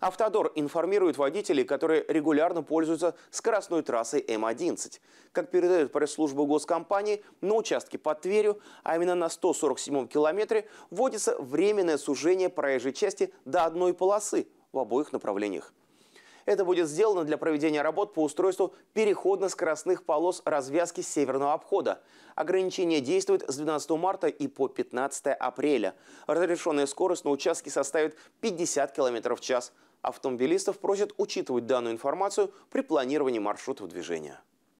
Автодор информирует водителей, которые регулярно пользуются скоростной трассой М-11. Как передает пресс-служба госкомпании, на участке под Тверью, а именно на 147-м километре, вводится временное сужение проезжей части до одной полосы в обоих направлениях. Это будет сделано для проведения работ по устройству переходно-скоростных полос развязки северного обхода. Ограничение действует с 12 марта и по 15 апреля. Разрешенная скорость на участке составит 50 км в час. Автомобилистов просят учитывать данную информацию при планировании маршрутов движения.